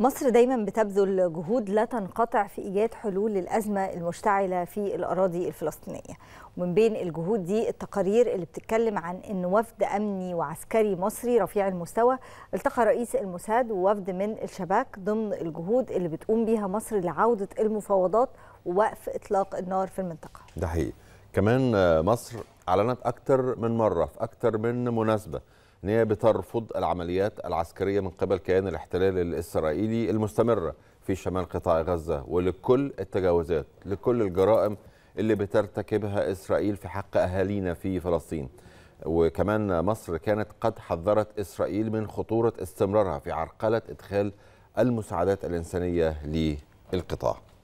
مصر دايما بتبذل جهود لا تنقطع في ايجاد حلول للازمه المشتعله في الاراضي الفلسطينيه ومن بين الجهود دي التقارير اللي بتتكلم عن ان وفد امني وعسكري مصري رفيع المستوى التقى رئيس الموساد ووفد من الشباك ضمن الجهود اللي بتقوم بيها مصر لعوده المفاوضات ووقف اطلاق النار في المنطقه ده حقيقي كمان آه، مصر اعلنت اكتر من مره في اكتر من مناسبه ان هي بترفض العمليات العسكريه من قبل كيان الاحتلال الاسرائيلي المستمره في شمال قطاع غزه ولكل التجاوزات لكل الجرائم اللي بترتكبها اسرائيل في حق اهالينا في فلسطين. وكمان مصر كانت قد حذرت اسرائيل من خطوره استمرارها في عرقله ادخال المساعدات الانسانيه للقطاع.